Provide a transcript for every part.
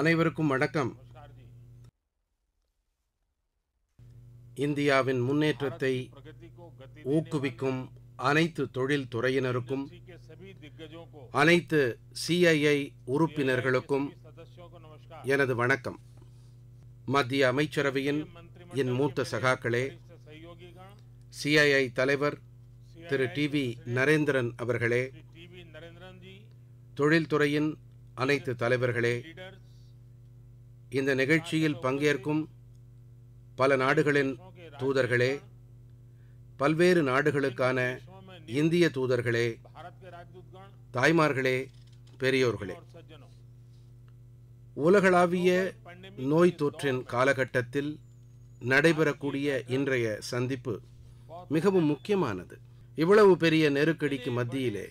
அனைவருக்கும் வணக்கம் இந்தியாவின் முன்னேற்றத்தை ஊக்குவிக்கும் அனைத்து தொழில் துறையினருக்கும் அனைத்து சிஐஐ உறுப்பினர்களுக்கும் எனது வணக்கம் மத்திய அமைச்சரவையின் என் மூத்த சகாக்களே சிஐஐ தலைவர் திரு டி வி நரேந்திரன் அவர்களே தொழில்துறையின் அனைத்து தலைவர்களே இந்த நிகழ்ச்சியில் பங்கேற்கும் பல நாடுகளின் தூதர்களே பல்வேறு நாடுகளுக்கான இந்திய தூதர்களே தாய்மார்களே பெரியோர்களே உலகளாவிய நோய் தொற்றின் காலகட்டத்தில் நடைபெறக்கூடிய இன்றைய சந்திப்பு மிகவும் முக்கியமானது இவ்வளவு பெரிய நெருக்கடிக்கு மத்தியிலே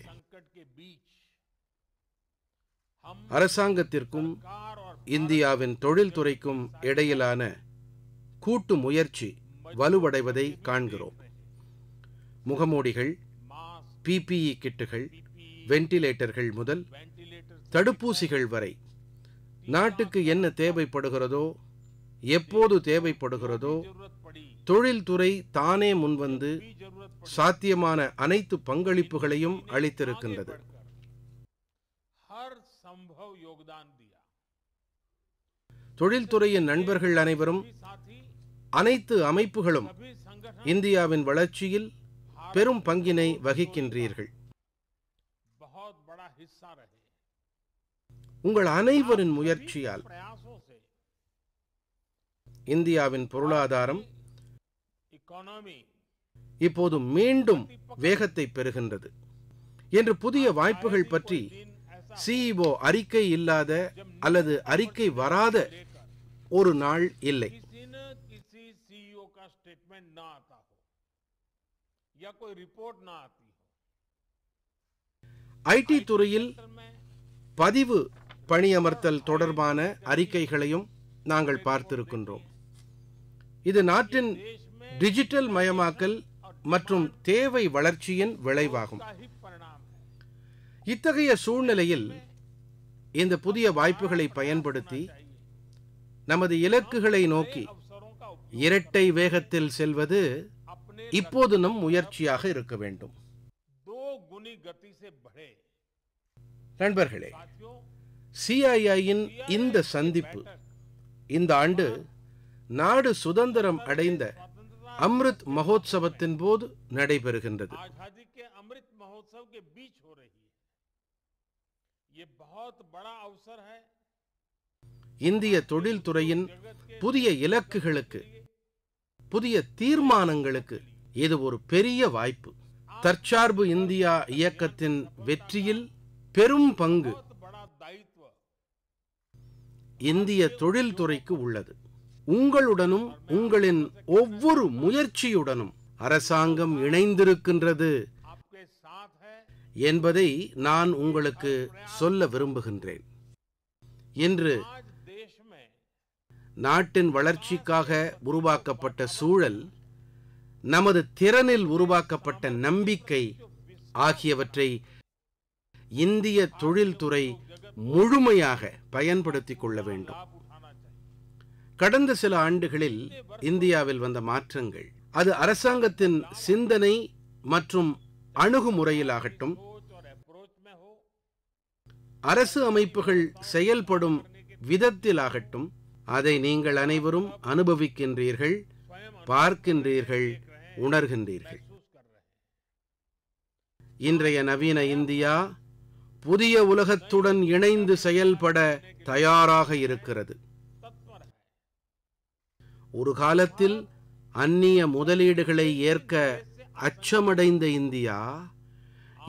அரசாங்கத்திற்கும் இந்தியாவின் தொழில்துறைக்கும் இடையிலான கூட்டு முயற்சி வலுவடைவதை காண்கிறோம் முகமூடிகள் பிபிஇ e கிட்டுகள் வென்டிலேட்டர்கள் முதல் தடுப்பூசிகள் வரை நாட்டுக்கு என்ன தேவைப்படுகிறதோ எப்போது தேவைப்படுகிறதோ தொழில்துறை தானே முன்வந்து சாத்தியமான அனைத்து பங்களிப்புகளையும் அளித்திருக்கின்றது தொழில்துறையின் நண்பர்கள் அனைவரும் அனைத்து அமைப்புகளும் இந்தியாவின் வளர்ச்சியில் பெரும் பங்கினை வகிக்கின்றீர்கள் உங்கள் அனைவரின் முயற்சியால் இந்தியாவின் பொருளாதாரம் இப்போது மீண்டும் வேகத்தை பெறுகின்றது என்று புதிய வாய்ப்புகள் பற்றி சிஇஓ e அறிக்கை இல்லாத அல்லது அறிக்கை வராத ஒரு நாள் இல்லை ஐடி துறையில் பதிவு பணியமர்த்தல் தொடர்பான அறிக்கைகளையும் நாங்கள் பார்த்திருக்கின்றோம் இது நாட்டின் டிஜிட்டல் மயமாக்கல் மற்றும் தேவை வளர்ச்சியின் விளைவாகும் இத்தகைய சூழ்நிலையில் இந்த புதிய வாய்ப்புகளை பயன்படுத்தி நமது இலக்குகளை நோக்கி இரட்டை வேகத்தில் செல்வது இப்போது நம் முயற்சியாக இருக்க வேண்டும் நண்பர்களே சிஐஐயின் இந்த சந்திப்பு இந்த ஆண்டு நாடு சுதந்திரம் அடைந்த அம்ருத் மகோத்சவத்தின் போது நடைபெறுகின்றது அம்ருத் மகோத்சவ் இந்திய தொழில்துறையின் புதிய இலக்குகளுக்கு புதிய தீர்மானங்களுக்கு இது ஒரு பெரிய வாய்ப்பு தற்சார்பு இந்தியா இயக்கத்தின் வெற்றியில் பெரும் பங்கு இந்திய தொழில்துறைக்கு உள்ளது உங்களுடனும் உங்களின் ஒவ்வொரு முயற்சியுடனும் அரசாங்கம் இணைந்திருக்கின்றது என்பதை நான் உங்களுக்கு சொல்ல விரும்புகின்றேன் இன்று நாட்டின் வளர்ச்சிக்காக உருவாக்கப்பட்ட சூழல் நமது திறனில் உருவாக்கப்பட்ட நம்பிக்கை ஆகியவற்றை இந்திய தொழில்துறை முழுமையாக பயன்படுத்திக் கொள்ள வேண்டும் கடந்த சில ஆண்டுகளில் இந்தியாவில் வந்த மாற்றங்கள் அது அரசாங்கத்தின் சிந்தனை மற்றும் அணுகுமுறையிலாகட்டும் அரசு அமைப்புகள் செயல்படும் விதத்திலாகட்டும் அதை நீங்கள் அனைவரும் அனுபவிக்கின்றீர்கள் பார்க்கின்றீர்கள் உணர்கின்றீர்கள் இன்றைய நவீன இந்தியா புதிய உலகத்துடன் இணைந்து செயல்பட தயாராக இருக்கிறது ஒரு காலத்தில் அந்நிய முதலீடுகளை ஏற்க அச்சமடைந்த இந்தியா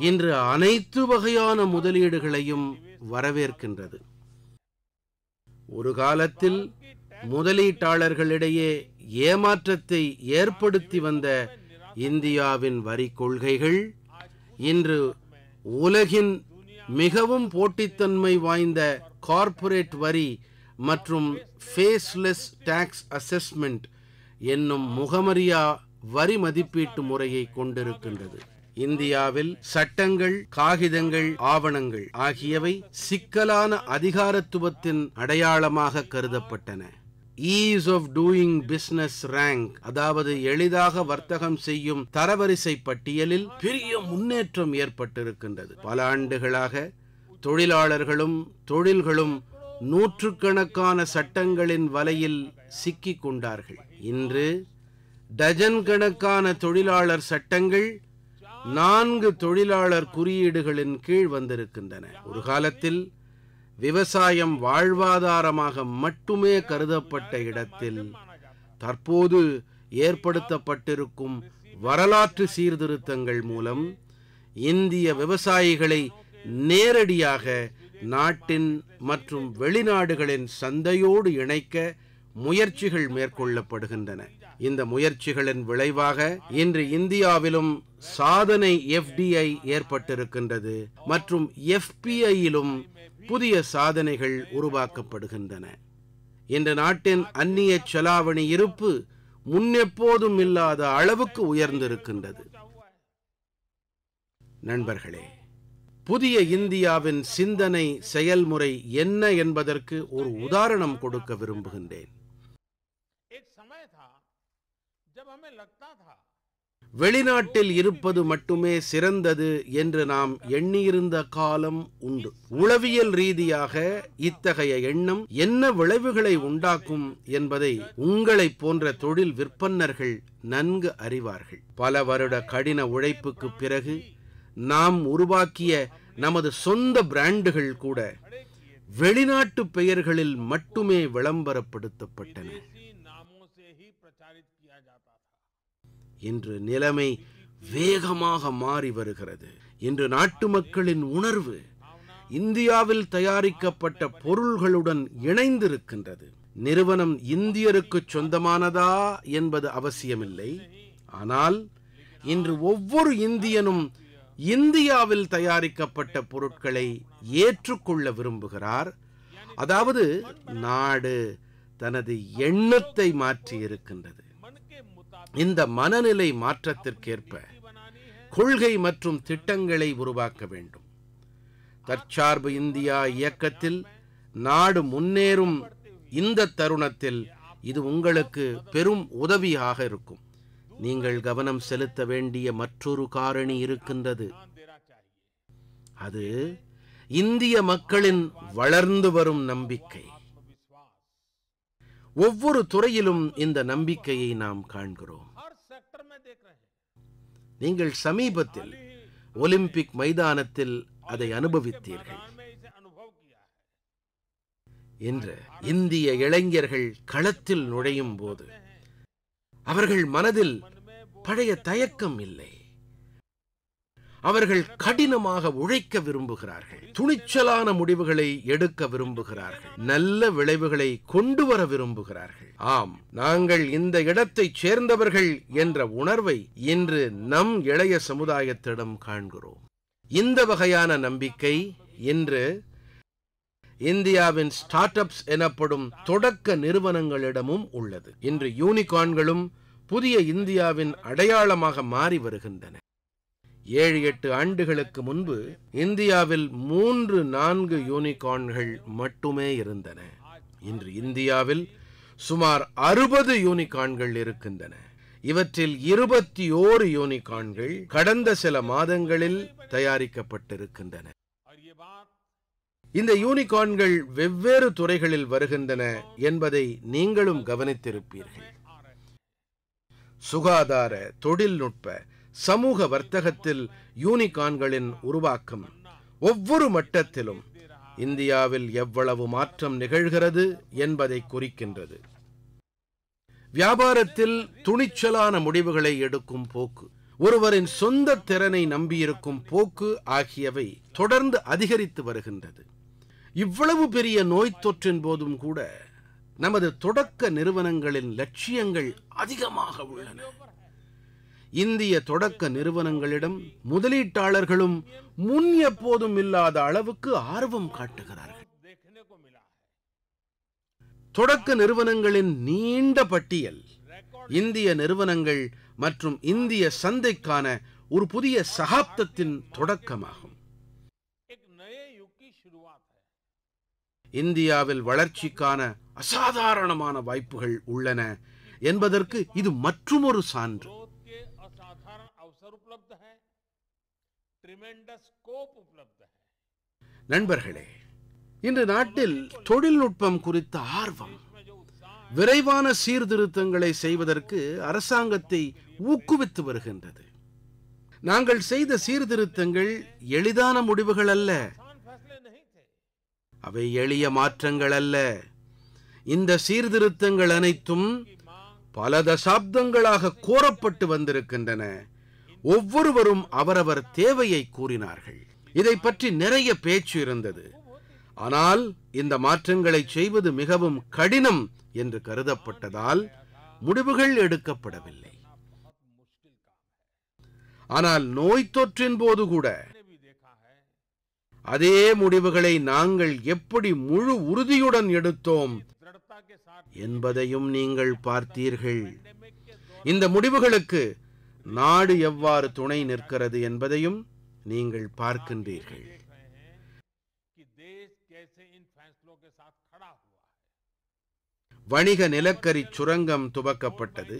இன்று அனைத்து வகையான முதலீடுகளையும் வரவேற்கின்றது ஒரு காலத்தில் முதலீட்டாளர்களிடையே ஏமாற்றத்தை ஏற்படுத்தி வந்த இந்தியாவின் வரி கொள்கைகள் இன்று உலகின் மிகவும் போட்டித்தன்மை வாய்ந்த கார்ப்பரேட் வரி மற்றும் ஃபேஸ்லெஸ் டாக்ஸ் அசஸ்மெண்ட் என்னும் முகமரியா வரி மதிப்பீட்டு முறையை கொண்டிருக்கின்றது இந்தியாவில் சட்டங்கள் காகிதங்கள் ஆவணங்கள் ஆகியவை சிக்கலான அதிகாரத்துவத்தின் அடையாளமாக கருதப்பட்டன ease of doing business rank அதாவது எளிதாக வர்த்தகம் செய்யும் தரவரிசை பட்டியலில் பெரிய முன்னேற்றம் ஏற்பட்டிருக்கின்றது பல ஆண்டுகளாக தொழிலாளர்களும் தொழில்களும் நூற்றுக்கணக்கான சட்டங்களின் வலையில் சிக்கிக் கொண்டார்கள் இன்று டஜன் கணக்கான தொழிலாளர் சட்டங்கள் நான்கு தொழிலாளர் குறியீடுகளின் கீழ் வந்திருக்கின்றன ஒரு காலத்தில் விவசாயம் வாழ்வாதாரமாக மட்டுமே கருதப்பட்ட இடத்தில் தற்போது ஏற்படுத்தப்பட்டிருக்கும் வரலாற்று சீர்திருத்தங்கள் மூலம் இந்திய விவசாயிகளை நேரடியாக நாட்டின் மற்றும் வெளிநாடுகளின் சந்தையோடு இணைக்க முயற்சிகள் மேற்கொள்ளப்படுகின்றன இந்த முயற்சிகளின் விளைவாக இன்று இந்தியாவிலும் சாதனை எஃப்டிஐ ஏற்பட்டிருக்கின்றது மற்றும் எஃபிஐயிலும் புதிய சாதனைகள் உருவாக்கப்படுகின்றன இன்று நாட்டின் அந்நிய செலாவணி இருப்பு முன்னெப்போதும் இல்லாத அளவுக்கு உயர்ந்திருக்கின்றது நண்பர்களே புதிய இந்தியாவின் சிந்தனை செயல்முறை என்ன என்பதற்கு ஒரு உதாரணம் கொடுக்க விரும்புகின்றேன் வெளிநாட்டில் இருப்பது மட்டுமே சிறந்தது என்று நாம் எண்ணியிருந்த காலம் உண்டு உளவியல் ரீதியாக இத்தகைய எண்ணம் என்ன விளைவுகளை உண்டாக்கும் என்பதை உங்களை போன்ற தொழில் விற்பன்னர்கள் நன்கு அறிவார்கள் பல வருட கடின உழைப்புக்கு பிறகு நாம் உருவாக்கிய நமது சொந்த பிராண்டுகள் கூட வெளிநாட்டு பெயர்களில் மட்டுமே விளம்பரப்படுத்தப்பட்டன இன்று நிலைமை வேகமாக மாறி வருகிறது இன்று நாட்டு மக்களின் உணர்வு இந்தியாவில் தயாரிக்கப்பட்ட பொருள்களுடன் இணைந்திருக்கின்றது நிறுவனம் இந்தியருக்கு சொந்தமானதா என்பது அவசியமில்லை ஆனால் இன்று ஒவ்வொரு இந்தியனும் இந்தியாவில் தயாரிக்கப்பட்ட பொருட்களை ஏற்றுக்கொள்ள விரும்புகிறார் அதாவது நாடு தனது எண்ணத்தை மாற்றி இருக்கின்றது இந்த மனநிலை மாற்றத்திற்கேற்ப கொள்கை மற்றும் திட்டங்களை உருவாக்க வேண்டும் தற்சார்பு இந்தியா இயக்கத்தில் நாடு முன்னேறும் இந்த தருணத்தில் இது உங்களுக்கு பெரும் உதவியாக இருக்கும் நீங்கள் கவனம் செலுத்த வேண்டிய மற்றொரு காரணி இருக்கின்றது அது இந்திய மக்களின் வளர்ந்து வரும் நம்பிக்கை ஒவ்வொரு துறையிலும் இந்த நம்பிக்கையை நாம் காண்கிறோம் நீங்கள் சமீபத்தில் ஒலிம்பிக் மைதானத்தில் அதை அனுபவித்தீர்கள் இன்று இந்திய இளைஞர்கள் களத்தில் நுழையும் போது அவர்கள் மனதில் பழைய தயக்கம் இல்லை அவர்கள் கடினமாக உழைக்க விரும்புகிறார்கள் துணிச்சலான முடிவுகளை எடுக்க விரும்புகிறார்கள் நல்ல விளைவுகளை கொண்டு வர விரும்புகிறார்கள் ஆம் நாங்கள் இந்த இடத்தை சேர்ந்தவர்கள் என்ற உணர்வை இன்று நம் இளைய சமுதாயத்திடம் காண்கிறோம் இந்த வகையான நம்பிக்கை இன்று இந்தியாவின் ஸ்டார்ட் அப்ஸ் எனப்படும் தொடக்க நிறுவனங்களிடமும் உள்ளது இன்று யூனிகான்களும் புதிய இந்தியாவின் அடையாளமாக மாறி வருகின்றன ஏழு எட்டு ஆண்டுகளுக்கு முன்பு இந்தியாவில் மூன்று நான்கு யூனிகார்ன்கள் மட்டுமே இருந்தன இன்று இந்தியாவில் சுமார் அறுபது யூனிகான்கள் இருக்கின்றன இவற்றில் இருபத்தி ஓரு யூனிகான்கள் கடந்த சில மாதங்களில் தயாரிக்கப்பட்டிருக்கின்றன இந்த யூனிகான்கள் வெவ்வேறு துறைகளில் வருகின்றன என்பதை நீங்களும் கவனித்திருப்பீர்கள் சுகாதார தொழில்நுட்ப சமூக வர்த்தகத்தில் யூனிகான்களின் உருவாக்கம் ஒவ்வொரு மட்டத்திலும் இந்தியாவில் எவ்வளவு மாற்றம் நிகழ்கிறது என்பதை குறிக்கின்றது வியாபாரத்தில் துணிச்சலான முடிவுகளை எடுக்கும் போக்கு ஒருவரின் சொந்த திறனை நம்பியிருக்கும் போக்கு ஆகியவை தொடர்ந்து அதிகரித்து வருகின்றது இவ்வளவு பெரிய நோய் தொற்றின் போதும் கூட நமது தொடக்க நிறுவனங்களின் லட்சியங்கள் அதிகமாக உள்ளன இந்திய தொடக்க நிறுவனங்களிடம் முதலீட்டாளர்களும் முன் எப்போதும் இல்லாத அளவுக்கு ஆர்வம் காட்டுகிறார்கள் தொடக்க நிறுவனங்களின் நீண்ட பட்டியல் இந்திய நிறுவனங்கள் மற்றும் இந்திய சந்தைக்கான ஒரு புதிய சகாப்தத்தின் தொடக்கமாகும் இந்தியாவில் வளர்ச்சிக்கான அசாதாரணமான வாய்ப்புகள் உள்ளன என்பதற்கு இது மற்றுமொரு சான்று நண்பர்களே இன்று நாட்டில் தொழில்நுட்பம் குறித்த ஆர்வம் விரைவான சீர்திருத்தங்களை செய்வதற்கு அரசாங்கத்தை ஊக்குவித்து வருகின்றது நாங்கள் செய்த சீர்திருத்தங்கள் எளிதான முடிவுகள் அல்ல அவை எளிய மாற்றங்கள் அல்ல இந்த சீர்திருத்தங்கள் அனைத்தும் பல தசாப்தங்களாக கோரப்பட்டு வந்திருக்கின்றன ஒவ்வொருவரும் அவரவர் தேவையை கூறினார்கள் இதை பற்றி நிறைய பேச்சு இருந்தது ஆனால் இந்த மாற்றங்களை செய்வது மிகவும் கடினம் என்று கருதப்பட்டதால் முடிவுகள் எடுக்கப்படவில்லை ஆனால் நோய் தொற்றின் போது கூட அதே முடிவுகளை நாங்கள் எப்படி முழு உறுதியுடன் எடுத்தோம் என்பதையும் நீங்கள் பார்த்தீர்கள் இந்த முடிவுகளுக்கு நாடு எவ்வாறு துணை நிற்கிறது என்பதையும் நீங்கள் பார்க்கின்றீர்கள் வணிக நிலக்கரி சுரங்கம் துவக்கப்பட்டது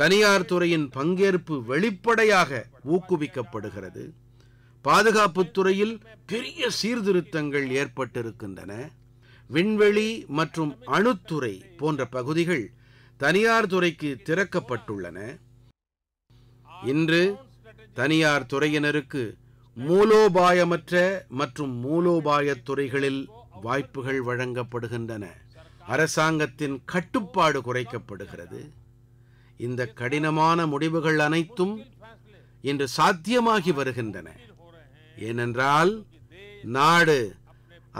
தனியார் துறையின் பங்கேற்பு வெளிப்படையாக ஊக்குவிக்கப்படுகிறது பாதுகாப்பு துறையில் பெரிய சீர்திருத்தங்கள் ஏற்பட்டிருக்கின்றன விண்வெளி மற்றும் அணுத்துறை போன்ற பகுதிகள் தனியார் துறைக்கு திறக்கப்பட்டுள்ளன இன்று தனியார் துறையினருக்கு மூலோபாயமற்ற மற்றும் மூலோபாய துறைகளில் வாய்ப்புகள் வழங்கப்படுகின்றன அரசாங்கத்தின் கட்டுப்பாடு குறைக்கப்படுகிறது இந்த கடினமான முடிவுகள் அனைத்தும் இன்று சாத்தியமாகி வருகின்றன ஏனென்றால் நாடு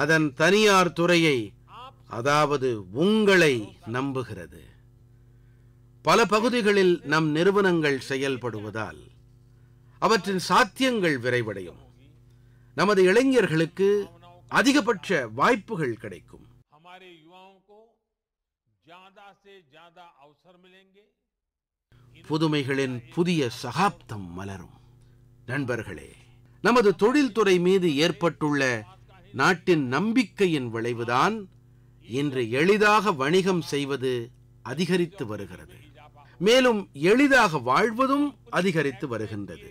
அதன் தனியார் துறையை அதாவது உங்களை நம்புகிறது பல பகுதிகளில் நம் நிறுவனங்கள் செயல்படுவதால் அவற்றின் சாத்தியங்கள் விரைவடையும் நமது இளைஞர்களுக்கு அதிகபட்ச வாய்ப்புகள் கிடைக்கும் புதுமைகளின் புதிய சகாப்தம் மலரும் நண்பர்களே நமது தொழில்துறை மீது ஏற்பட்டுள்ள நாட்டின் நம்பிக்கையின் விளைவுதான் இன்று எளிதாக வணிகம் செய்வது அதிகரித்து வருகிறது மேலும் எளிதாக வாழ்வதும் அதிகரித்து வருகின்றது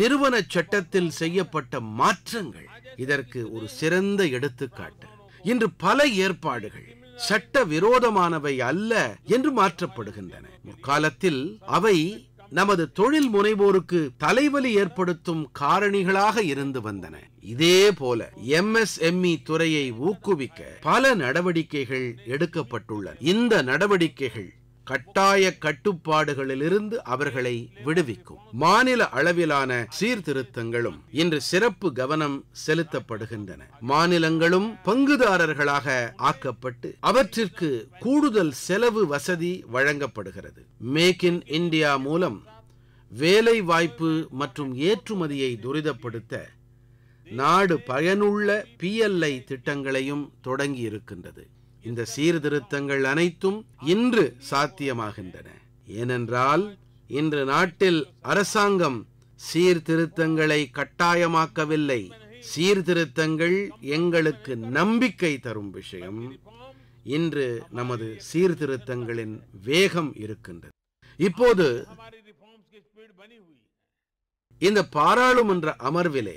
நிறுவன சட்டத்தில் செய்யப்பட்ட மாற்றங்கள் இதற்கு ஒரு சிறந்த எடுத்துக்காட்டு இன்று பல ஏற்பாடுகள் சட்ட விரோதமானவை அல்ல என்று மாற்றப்படுகின்றன முற்காலத்தில் அவை நமது தொழில் முனைவோருக்கு தலைவலி ஏற்படுத்தும் காரணிகளாக இருந்து வந்தன இதே போல எம்எஸ்எம்இ துறையை ஊக்குவிக்க பல நடவடிக்கைகள் எடுக்கப்பட்டுள்ளன இந்த நடவடிக்கைகள் கட்டாய கட்டுப்பாடுகளிலிருந்து அவர்களை விடுவிக்கும் மாநில அளவிலான சீர்திருத்தங்களும் இன்று சிறப்பு கவனம் செலுத்தப்படுகின்றன மாநிலங்களும் பங்குதாரர்களாக ஆக்கப்பட்டு அவற்றிற்கு கூடுதல் செலவு வசதி வழங்கப்படுகிறது மேக் இன் இந்தியா மூலம் வேலை வாய்ப்பு மற்றும் ஏற்றுமதியை துரிதப்படுத்த நாடு பயனுள்ள பிஎல்ஐ திட்டங்களையும் தொடங்கி இருக்கின்றது இந்த சீர்திருத்தங்கள் அனைத்தும் இன்று சாத்தியமாகின்றன ஏனென்றால் இன்று நாட்டில் அரசாங்கம் சீர்திருத்தங்களை கட்டாயமாக்கவில்லை சீர்திருத்தங்கள் எங்களுக்கு நம்பிக்கை தரும் விஷயம் இன்று நமது சீர்திருத்தங்களின் வேகம் இருக்கின்றது இப்போது இந்த பாராளுமன்ற அமர்விலே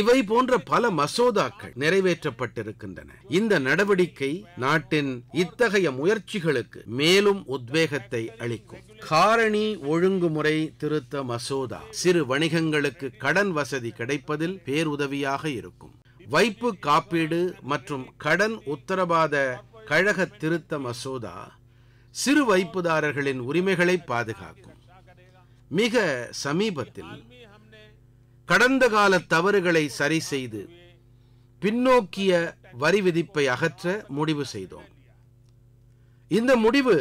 இவை போன்ற பல மசோதாக்கள் நிறைவேற்றப்பட்டிருக்கின்றன இந்த நடவடிக்கை நாட்டின் இத்தகைய முயற்சிகளுக்கு மேலும் உத்வேகத்தை அளிக்கும் காரணி ஒழுங்குமுறை திருத்த மசோதா சிறு வணிகங்களுக்கு கடன் வசதி கிடைப்பதில் பேருதவியாக இருக்கும் வைப்பு காப்பீடு மற்றும் கடன் உத்தரவாத கழக திருத்த மசோதா சிறு வைப்புதாரர்களின் உரிமைகளை பாதுகாக்கும் மிக சமீபத்தில் கடந்த கால தவறுகளை சரி செய்து பின்னோக்கிய வரி விதிப்பை அகற்ற முடிவு செய்தோம் இந்த முடிவு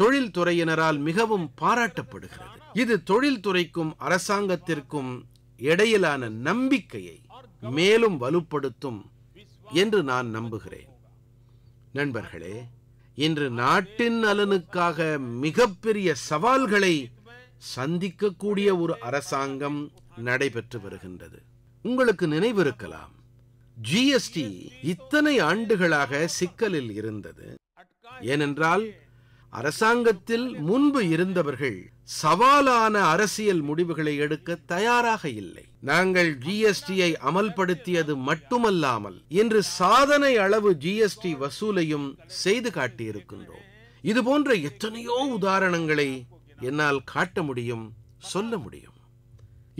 தொழில்துறையினரால் மிகவும் பாராட்டப்படுகிறது இது தொழில்துறைக்கும் அரசாங்கத்திற்கும் இடையிலான நம்பிக்கையை மேலும் வலுப்படுத்தும் என்று நான் நம்புகிறேன் நண்பர்களே இன்று நாட்டின் நலனுக்காக மிகப்பெரிய சவால்களை சந்திக்கக்கூடிய ஒரு அரசாங்கம் நடைபெற்று வருகின்றது உங்களுக்கு நினைவிருக்கலாம் ஜிஎஸ்டி இத்தனை ஆண்டுகளாக சிக்கலில் இருந்தது ஏனென்றால் அரசாங்கத்தில் முன்பு இருந்தவர்கள் சவாலான அரசியல் முடிவுகளை எடுக்க தயாராக இல்லை நாங்கள் ஜிஎஸ்டியை அமல்படுத்தியது மட்டுமல்லாமல் இன்று சாதனை அளவு ஜிஎஸ்டி வசூலையும் செய்து காட்டியிருக்கின்றோம் இதுபோன்ற எத்தனையோ உதாரணங்களை என்னால் காட்ட முடியும் சொல்ல முடியும்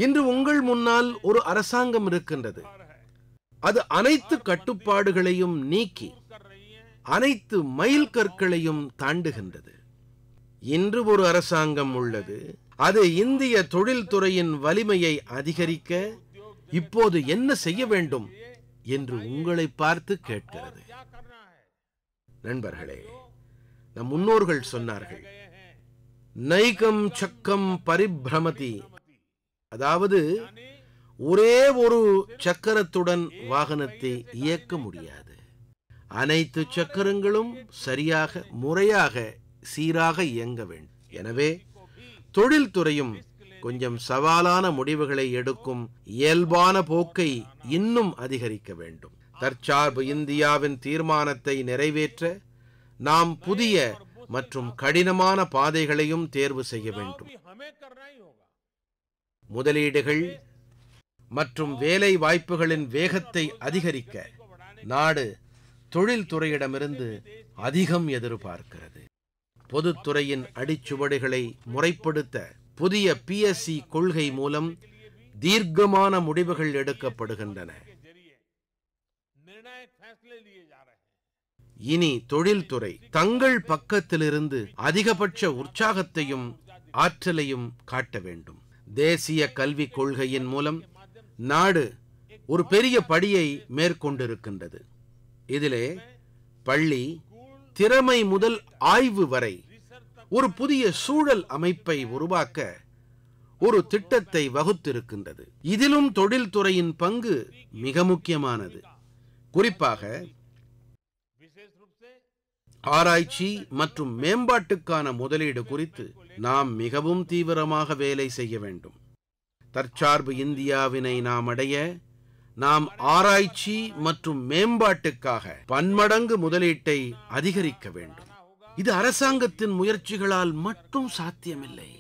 இன்று உங்கள் முன்னால் ஒரு அரசாங்கம் இருக்கின்றது அது அனைத்து கட்டுப்பாடுகளையும் நீக்கி அனைத்து மைல் கற்களையும் தாண்டுகின்றது இன்று ஒரு அரசாங்கம் உள்ளது அது இந்திய தொழில்துறையின் வலிமையை அதிகரிக்க இப்போது என்ன செய்ய வேண்டும் என்று உங்களை பார்த்து கேட்கிறது நண்பர்களே நம் முன்னோர்கள் சொன்னார்கள் நைகம் சக்கம் பரிபிரமதி அதாவது ஒரே ஒரு சக்கரத்துடன் வாகனத்தை இயக்க முடியாது அனைத்து சக்கரங்களும் சரியாக முறையாக சீராக இயங்க வேண்டும் எனவே தொழில்துறையும் கொஞ்சம் சவாலான முடிவுகளை எடுக்கும் இயல்பான போக்கை இன்னும் அதிகரிக்க வேண்டும் தற்சார்பு இந்தியாவின் தீர்மானத்தை நிறைவேற்ற நாம் புதிய மற்றும் கடினமான பாதைகளையும் தேர்வு செய்ய வேண்டும் முதலீடுகள் மற்றும் வேலை வாய்ப்புகளின் வேகத்தை அதிகரிக்க நாடு தொழில்துறையிடமிருந்து அதிகம் எதிர்பார்க்கிறது பொதுத்துறையின் அடிச்சுவடுகளை முறைப்படுத்த புதிய பிஎஸ்சி கொள்கை மூலம் தீர்க்கமான முடிவுகள் எடுக்கப்படுகின்றன இனி தொழில்துறை தங்கள் பக்கத்திலிருந்து அதிகபட்ச உற்சாகத்தையும் ஆற்றலையும் காட்ட வேண்டும் தேசிய கல்விக் கொள்கையின் மூலம் நாடு ஒரு பெரிய படியை மேற்கொண்டிருக்கின்றது இதிலே பள்ளி திறமை முதல் ஆய்வு வரை ஒரு புதிய சூழல் அமைப்பை உருவாக்க ஒரு திட்டத்தை வகுத்திருக்கின்றது இதிலும் தொழில்துறையின் பங்கு மிக முக்கியமானது குறிப்பாக ஆராய்ச்சி மற்றும் மேம்பாட்டுக்கான முதலீடு குறித்து நாம் மிகவும் தீவிரமாக வேலை செய்ய வேண்டும் தற்சார்பு இந்தியாவினை நாம் அடைய நாம் ஆராய்ச்சி மற்றும் மேம்பாட்டுக்காக பன்மடங்கு முதலீட்டை அதிகரிக்க வேண்டும் இது அரசாங்கத்தின் முயற்சிகளால் மட்டும் சாத்தியமில்லை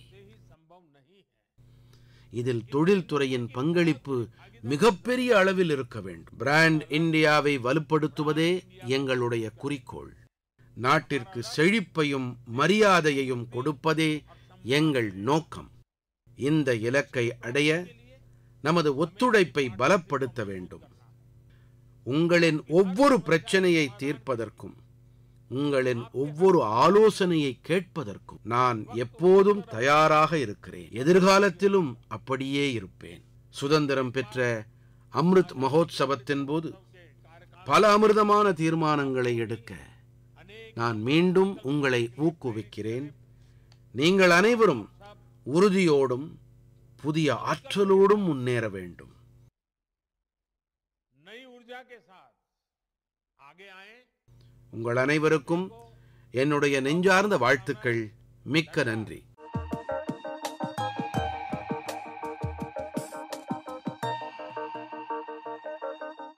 இதில் தொழில்துறையின் பங்களிப்பு மிகப்பெரிய அளவில் இருக்க வேண்டும் பிராண்ட் இந்தியாவை வலுப்படுத்துவதே எங்களுடைய குறிக்கோள் நாட்டிற்கு செழிப்பையும் மரியாதையையும் கொடுப்பதே எங்கள் நோக்கம் இந்த இலக்கை அடைய நமது ஒத்துழைப்பை பலப்படுத்த வேண்டும் உங்களின் ஒவ்வொரு பிரச்சனையை தீர்ப்பதற்கும் உங்களின் ஒவ்வொரு ஆலோசனையை கேட்பதற்கும் நான் எப்போதும் தயாராக இருக்கிறேன் எதிர்காலத்திலும் அப்படியே இருப்பேன் சுதந்திரம் பெற்ற அம்ருத் மகோத்சவத்தின் போது பல அமிர்தமான தீர்மானங்களை எடுக்க நான் மீண்டும் உங்களை ஊக்குவிக்கிறேன் நீங்கள் அனைவரும் உறுதியோடும் புதிய ஆற்றலோடும் முன்னேற வேண்டும் உங்கள் அனைவருக்கும் என்னுடைய நெஞ்சார்ந்த வாழ்த்துக்கள் மிக்க நன்றி